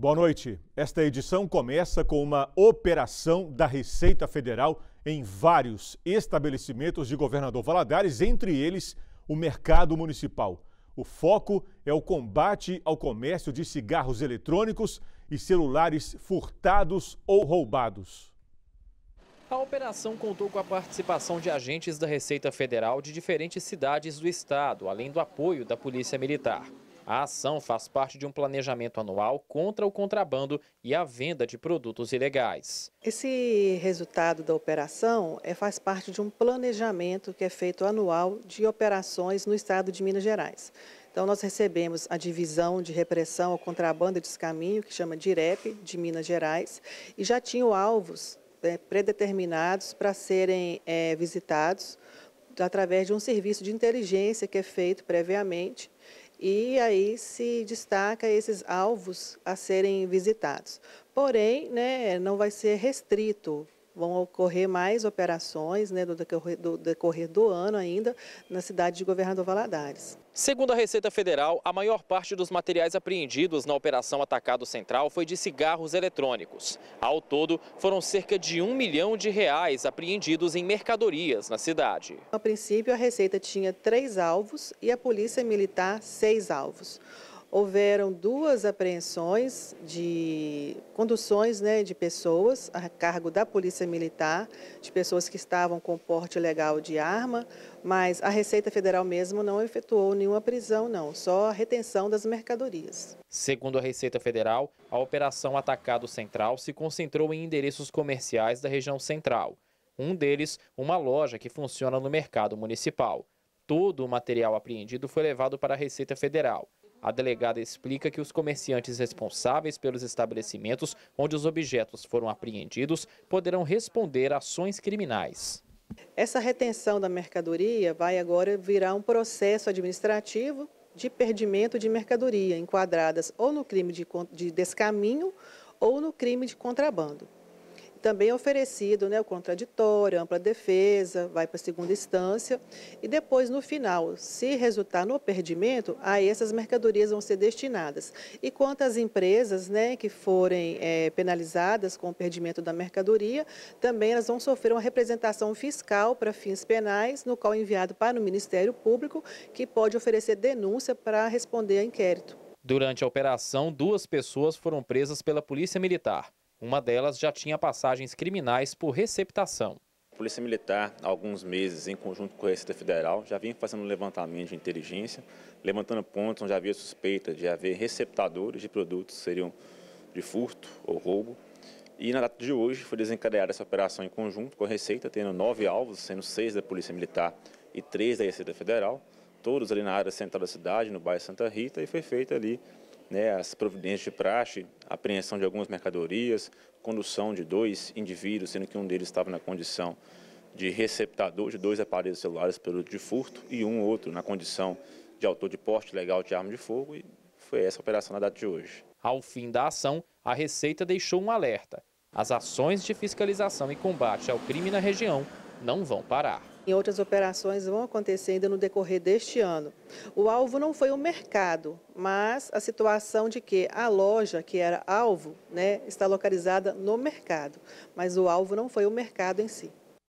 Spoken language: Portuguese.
Boa noite. Esta edição começa com uma operação da Receita Federal em vários estabelecimentos de Governador Valadares, entre eles o mercado municipal. O foco é o combate ao comércio de cigarros eletrônicos e celulares furtados ou roubados. A operação contou com a participação de agentes da Receita Federal de diferentes cidades do estado, além do apoio da Polícia Militar. A ação faz parte de um planejamento anual contra o contrabando e a venda de produtos ilegais. Esse resultado da operação é, faz parte de um planejamento que é feito anual de operações no estado de Minas Gerais. Então, nós recebemos a divisão de repressão ao contrabando e descaminho, que chama DIREP, de Minas Gerais, e já tinham alvos né, predeterminados para serem é, visitados através de um serviço de inteligência que é feito previamente e aí se destaca esses alvos a serem visitados. Porém, né, não vai ser restrito Vão ocorrer mais operações né, do, decorrer, do decorrer do ano ainda na cidade de Governador Valadares. Segundo a Receita Federal, a maior parte dos materiais apreendidos na Operação Atacado Central foi de cigarros eletrônicos. Ao todo, foram cerca de um milhão de reais apreendidos em mercadorias na cidade. A princípio, a Receita tinha três alvos e a Polícia Militar seis alvos houveram duas apreensões de conduções né, de pessoas a cargo da Polícia Militar, de pessoas que estavam com porte legal de arma, mas a Receita Federal mesmo não efetuou nenhuma prisão, não, só a retenção das mercadorias. Segundo a Receita Federal, a Operação Atacado Central se concentrou em endereços comerciais da região central. Um deles, uma loja que funciona no mercado municipal. Todo o material apreendido foi levado para a Receita Federal. A delegada explica que os comerciantes responsáveis pelos estabelecimentos onde os objetos foram apreendidos poderão responder ações criminais. Essa retenção da mercadoria vai agora virar um processo administrativo de perdimento de mercadoria, enquadradas ou no crime de descaminho ou no crime de contrabando também é oferecido né, o contraditório, ampla defesa, vai para a segunda instância. E depois, no final, se resultar no perdimento, aí essas mercadorias vão ser destinadas. E quanto às empresas né, que forem é, penalizadas com o perdimento da mercadoria, também elas vão sofrer uma representação fiscal para fins penais, no qual é enviado para o Ministério Público, que pode oferecer denúncia para responder a inquérito. Durante a operação, duas pessoas foram presas pela Polícia Militar. Uma delas já tinha passagens criminais por receptação. A Polícia Militar, há alguns meses, em conjunto com a Receita Federal, já vinha fazendo um levantamento de inteligência, levantando pontos onde havia suspeita de haver receptadores de produtos que seriam de furto ou roubo. E na data de hoje foi desencadeada essa operação em conjunto com a Receita, tendo nove alvos, sendo seis da Polícia Militar e três da Receita Federal, todos ali na área central da cidade, no bairro Santa Rita, e foi feita ali né, as providências de praxe, apreensão de algumas mercadorias, condução de dois indivíduos, sendo que um deles estava na condição de receptador de dois aparelhos celulares pelo de furto e um outro na condição de autor de porte legal de arma de fogo e foi essa a operação na data de hoje. Ao fim da ação, a Receita deixou um alerta. As ações de fiscalização e combate ao crime na região não vão parar e outras operações vão acontecer ainda no decorrer deste ano. O alvo não foi o mercado, mas a situação de que a loja que era alvo né, está localizada no mercado, mas o alvo não foi o mercado em si.